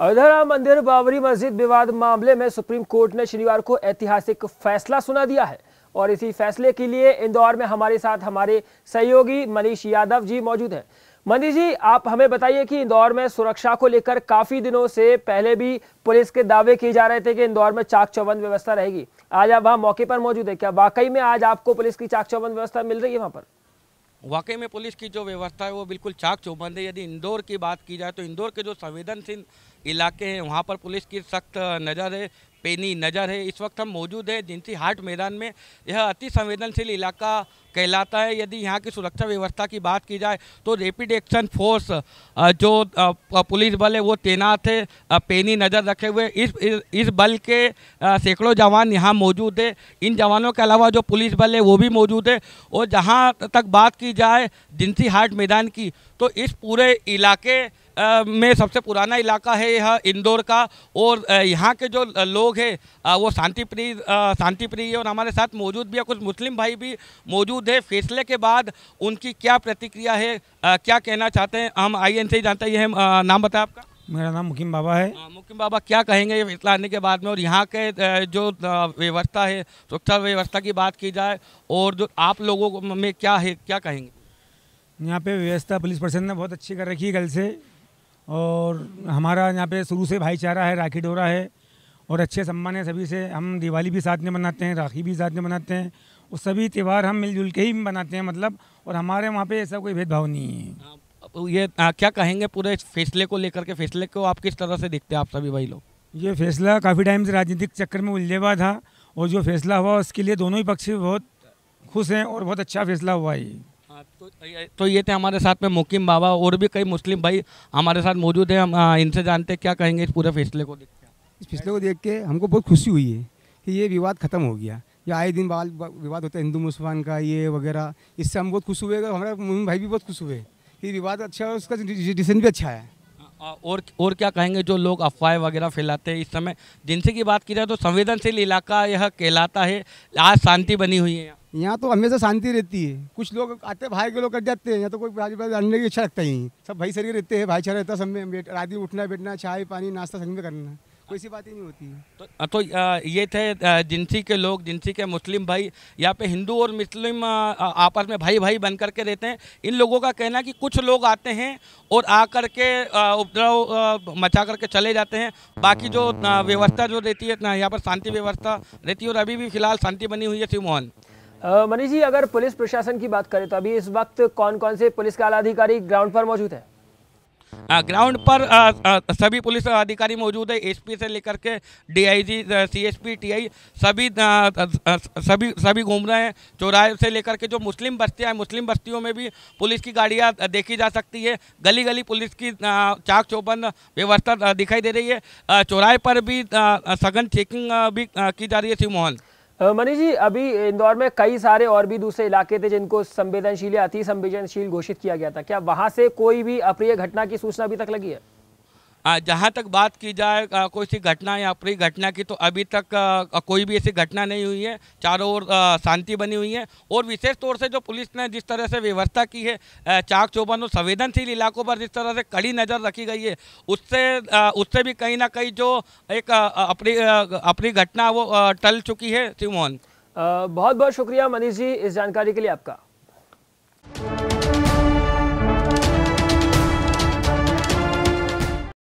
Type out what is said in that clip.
अयोध्या मंदिर बाबरी मस्जिद विवाद मामले में सुप्रीम कोर्ट ने शनिवार को ऐतिहासिक फैसला सुना दिया है और इसी फैसले के लिए इंदौर में हमारे साथ हमारे सहयोगी मनीष यादव जी मौजूद हैं मनीष जी आप हमें बताइए कि इंदौर में सुरक्षा को लेकर काफी दिनों से पहले भी पुलिस के दावे किए जा रहे थे कि इंदौर में चाक चौबंद व्यवस्था रहेगी आज आप वहाँ मौके पर मौजूद है क्या वाकई में आज आपको पुलिस की चाक चौबंद व्यवस्था मिल रही है वहाँ पर वाकई में पुलिस की जो व्यवस्था है वो बिल्कुल चाक चौबंद है यदि इंदौर की बात की जाए तो इंदौर के जो संवेदनशील इलाके हैं वहाँ पर पुलिस की सख्त नज़र है पेनी नज़र है इस वक्त हम मौजूद है जिनसी हाट मैदान में यह अति संवेदनशील इलाका कहलाता है यदि यहाँ की सुरक्षा व्यवस्था की बात की जाए तो रेपिड एक्शन फोर्स जो पुलिस बल है वो तैनात है पेनी नज़र रखे हुए इस इस बल के सैकड़ों जवान यहाँ मौजूद है इन जवानों के अलावा जो पुलिस बल है वो भी मौजूद है और जहाँ तक बात की जाए जिनसी हाट मैदान की तो इस पूरे इलाके में सबसे पुराना इलाका है यह इंदौर का और यहाँ के जो लोग हैं वो शांति प्रिय शांति प्रिय और हमारे साथ मौजूद भी है कुछ मुस्लिम भाई भी मौजूद है फैसले के बाद उनकी क्या प्रतिक्रिया है क्या कहना चाहते हैं हम आई एन से ही जानते हैं नाम बताए आपका मेरा नाम मुकीम बाबा है हाँ, मुकिम मुकीम बाबा क्या कहेंगे ये फैसला आने के बाद में और यहाँ के जो व्यवस्था है सुरक्षा व्यवस्था की बात की जाए और जो आप लोगों में क्या है क्या कहेंगे यहाँ पे व्यवस्था पुलिस प्रशासन ने बहुत अच्छी कर रखी है कल से और हमारा यहाँ पे शुरू से भाईचारा है राखी डोरा है और अच्छे सम्मान है सभी से हम दिवाली भी साथ में मनाते हैं राखी भी साथ में मनाते हैं और सभी त्यौहार हम मिलजुल के ही मनाते हैं मतलब और हमारे वहाँ पे ऐसा कोई भेदभाव नहीं है ये आ, क्या कहेंगे पूरे फैसले को लेकर के फैसले को आप किस तरह से देखते हैं आप सभी भाई लोग ये फैसला काफ़ी टाइम से राजनीतिक चक्कर में उलझे हुआ था और जो फैसला हुआ उसके लिए दोनों ही पक्ष बहुत खुश हैं और बहुत अच्छा फैसला हुआ है तो, तो ये थे हमारे साथ में मुकीम बाबा और भी कई मुस्लिम भाई हमारे साथ मौजूद हैं हम इनसे जानते हैं क्या कहेंगे इस पूरे फैसले को देख इस फैसले को देख के हमको बहुत खुशी हुई है कि ये विवाद ख़त्म हो गया या आए दिन बाल विवाद होता है हिंदू मुसलमान का ये वगैरह इससे हम बहुत खुश हुए हमारे मोहन भाई भी बहुत खुश हुए कि विवाद अच्छा है उसका डिसीजन भी अच्छा है और और क्या कहेंगे जो लोग अफवाह वगैरह फैलाते हैं इस समय जिनसे की बात की जाए तो संवेदनशील इलाका यह कहलाता है आज शांति बनी हुई है यहाँ तो हमेशा शांति रहती है कुछ लोग आते भाई के लोग कट जाते हैं यहाँ तो कोई भाई जानने की इच्छा रखता ही सब भाई सर रहते हैं भाईचारा रहता तो है सब में रात उठना बैठना चाय पानी नाश्ता संग में करना कोई सी बात ही नहीं होती तो तो ये थे जिनसी के लोग जिनसी के मुस्लिम भाई यहाँ पे हिंदू और मुस्लिम आपस में भाई भाई बन करके रहते हैं इन लोगों का कहना कि कुछ लोग आते हैं और आ के उपद्रव मचा करके चले जाते हैं बाकी जो व्यवस्था जो रहती है यहाँ पर शांति व्यवस्था रहती है और अभी भी फिलहाल शांति बनी हुई है शिव मोहन मनीष जी अगर पुलिस प्रशासन की बात करें तो अभी इस वक्त कौन कौन से पुलिस का अधिकारी ग्राउंड पर मौजूद है ग्राउंड पर आ, आ, सभी पुलिस अधिकारी मौजूद है एसपी से लेकर के डीआईजी सीएसपी टीआई सभी आ, सभी सभी घूम रहे हैं चौराहे से लेकर के जो मुस्लिम बस्तियां हैं मुस्लिम बस्तियों में भी पुलिस की गाड़ियां देखी जा सकती है गली गली पुलिस की चाक चौबंद व्यवस्था दिखाई दे रही है चौराहे पर भी सघन चेकिंग भी की जा रही है शिव मोहन मनीष जी अभी इंदौर में कई सारे और भी दूसरे इलाके थे जिनको संवेदनशील या अति संवेदनशील घोषित किया गया था क्या वहां से कोई भी अप्रिय घटना की सूचना अभी तक लगी है जहाँ तक बात की जाए कोई सी घटना या अप्रिय घटना की तो अभी तक कोई भी ऐसी घटना नहीं हुई है चारों ओर शांति बनी हुई है और विशेष तौर से जो पुलिस ने जिस तरह से व्यवस्था की है चाक चौबंद और संवेदनशील इलाकों पर जिस तरह से कड़ी नज़र रखी गई है उससे उससे भी कहीं ना कहीं जो एक अपनी अपनी घटना वो टल चुकी है सिमोहन मोहन बहुत बहुत शुक्रिया मनीष जी इस जानकारी के लिए आपका